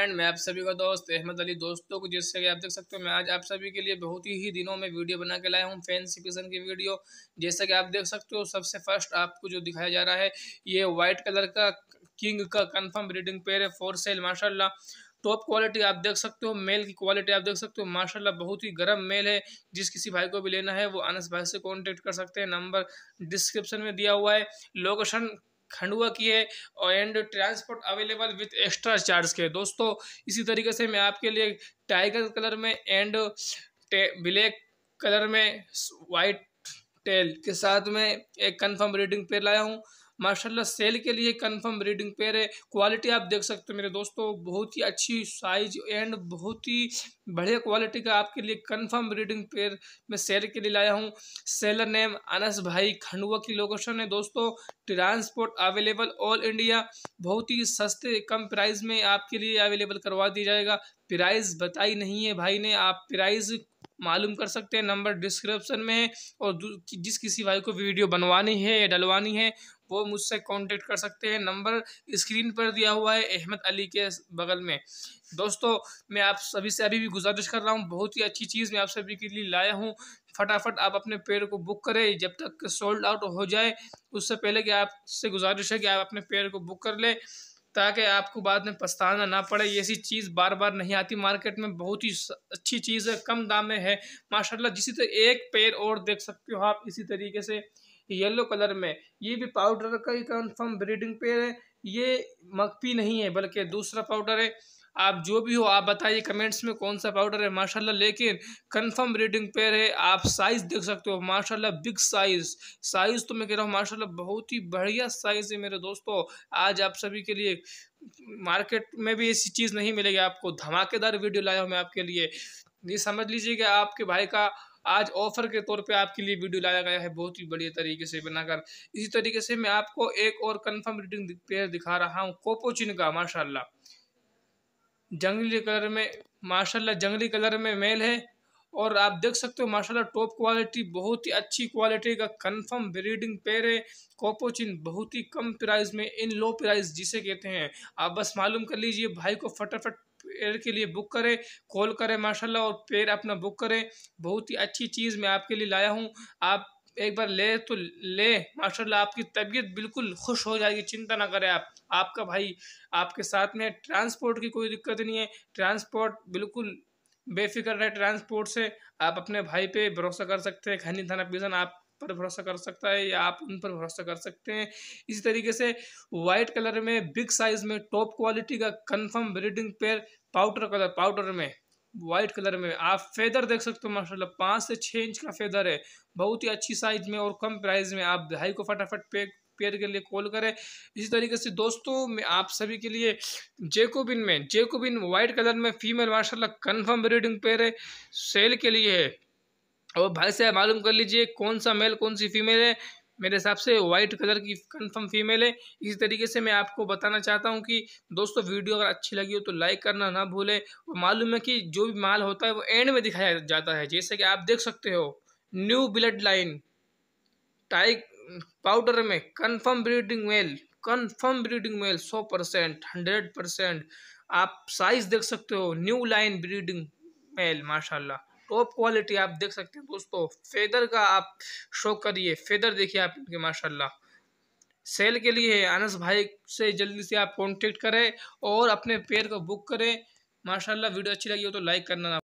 friend मैं आप सभी का दोस्त अहमद अली दोस्तों को जिससे कि आप देख सकते हो मैं आज आप सभी के लिए बहुत ही दिनों में वीडियो बना के लाया हूँ फैंसी किस्म की वीडियो जैसा कि आप देख सकते हो सबसे फर्स्ट आपको जो दिखाया जा रहा है ये व्हाइट कलर का किंग का कन्फर्म रीडिंग पेयर है फोर सेल माशाल्लाह टॉप क्वालिटी आप देख सकते हो मेल की क्वालिटी आप देख सकते हो माशाल्लाह बहुत ही गर्म मेल है जिस किसी भाई को भी लेना है वो अनस भाई से कांटेक्ट कर सकते हैं नंबर डिस्क्रिप्शन में दिया हुआ है लोकेशन खंडुआ की है और and transport available with extra charge के दोस्तों इसी तरीके से मैं आपके लिए टाइगर कलर में एंड ब्लैक कलर में वाइट टेल के साथ में एक कंफर्म रेटिंग पे लाया हूँ माशाल्लाह सेल के लिए कंफर्म रीडिंग पेयर है क्वालिटी आप देख सकते हो मेरे दोस्तों बहुत ही अच्छी साइज एंड बहुत ही बढ़िया क्वालिटी का आपके लिए कंफर्म रीडिंग पेयर मैं सेल के लिए लाया हूँ सेलर नेम अनस भाई खंडुआ की लोकेशन है दोस्तों ट्रांसपोर्ट अवेलेबल ऑल इंडिया बहुत ही सस्ते कम प्राइस में आपके लिए अवेलेबल करवा दिया जाएगा प्राइस बताई नहीं है भाई ने आप प्राइस मालूम कर सकते हैं नंबर डिस्क्रिप्शन में है और जिस किसी भाई को वीडियो बनवानी है या डलवानी है वो मुझसे कॉन्टेक्ट कर सकते हैं नंबर स्क्रीन पर दिया हुआ है अहमद अली के बगल में दोस्तों मैं आप सभी से अभी भी गुजारिश कर रहा हूँ बहुत ही अच्छी चीज़ मैं आप सभी के लिए लाया हूँ फटाफट आप अपने पेड़ को बुक करें जब तक सोल्ड आउट हो जाए उससे पहले कि आपसे गुजारिश है कि आप अपने पेड़ को बुक कर लें ताकि आपको बाद में पछताना ना पड़े ये ऐसी चीज़ बार बार नहीं आती मार्केट में बहुत ही अच्छी चीज़ है कम दाम में है माशाल्लाह जिसी तरह तो एक पेड़ और देख सकते हो आप इसी तरीके से येलो कलर में ये भी पाउडर का ही कन्फर्म ब्रीडिंग पेड़ है ये मकपी नहीं है बल्कि दूसरा पाउडर है आप जो भी हो आप बताइए कमेंट्स में कौन सा पाउडर है माशाल्लाह लेकिन कंफर्म ब्रीडिंग पेयर है आप साइज़ देख सकते हो माशाल्लाह बिग साइज़ साइज़ तो मैं कह रहा हूँ माशाल्लाह बहुत ही बढ़िया साइज़ है मेरे दोस्तों आज आप सभी के लिए मार्केट में भी ऐसी चीज़ नहीं मिलेगी आपको धमाकेदार वीडियो लाया हूँ मैं आपके लिए ये समझ लीजिए कि आपके भाई का आज ऑफर के तौर पे आपके लिए वीडियो लाया गया है बहुत ही बढ़िया तरीके से बनाकर इसी तरीके से मैं आपको एक और कन्फर्म रीडिंग पेयर दिखा रहा हूँ कोपोचिन का माशाला जंगली कलर में माशाला जंगली कलर में मेल है और आप देख सकते हो माशाल्लाह टॉप क्वालिटी बहुत ही अच्छी क्वालिटी का कंफर्म ब्रीडिंग पेयर है कोपोचिन बहुत ही कम प्राइस में इन लो प्राइस जिसे कहते हैं आप बस मालूम कर लीजिए भाई को फटाफट पेयर के लिए बुक करें कॉल करें माशाल्लाह और पेयर अपना बुक करें बहुत ही अच्छी चीज़ मैं आपके लिए लाया हूँ आप एक बार ले तो ले माशा आपकी तबीयत बिल्कुल खुश हो जाएगी चिंता ना करें आप आपका भाई आपके साथ में ट्रांसपोर्ट की कोई दिक्कत नहीं है ट्रांसपोर्ट बिल्कुल बेफिक्र रहे ट्रांसपोर्ट से आप अपने भाई पे भरोसा कर सकते हैं खनी थाना पिजन आप पर भरोसा कर सकता है या आप उन पर भरोसा कर सकते हैं इसी तरीके से वाइट कलर में बिग साइज में टॉप क्वालिटी का confirm breeding pair powder colour powder में वाइट कलर में आप फेदर देख सकते हो माशाल्लाह पाँच से छः इंच का फेदर है बहुत ही अच्छी साइज में और कम प्राइस में आप भाई को फटाफट पे पेयर के लिए कॉल करें इसी तरीके से दोस्तों मैं आप सभी के लिए जेकोबिन में जेकोबिन वाइट कलर में फीमेल माशाला कन्फर्म ब्रीडिंग पेयर है सेल के लिए है और भाई से मालूम कर लीजिए कौन सा मेल कौन सी फीमेल है मेरे हिसाब से वाइट कलर की कन्फर्म फीमेल है इसी तरीके से मैं आपको बताना चाहता हूँ कि दोस्तों वीडियो अगर अच्छी लगी हो तो लाइक करना ना भूलें और मालूम है कि जो भी माल होता है वो एंड में दिखाया जाता है जैसे कि आप देख सकते हो न्यू ब्लड लाइन टाइग पाउडर में confirm breeding male confirm breeding male सौ परसेंट हंड्रेड परसेंट आप साइज देख सकते हो न्यू लाइन ब्रीडिंग मेल माशाल्लाह टॉप क्वालिटी आप देख सकते हैं दोस्तों फेदर का आप शो करिए फेदर देखिए आप इनके माशाल्लाह सेल के लिए अनस भाई से जल्दी से आप कॉन्टेक्ट करें और अपने पेयर को बुक करें माशाल्लाह वीडियो अच्छी लगी हो तो लाइक करना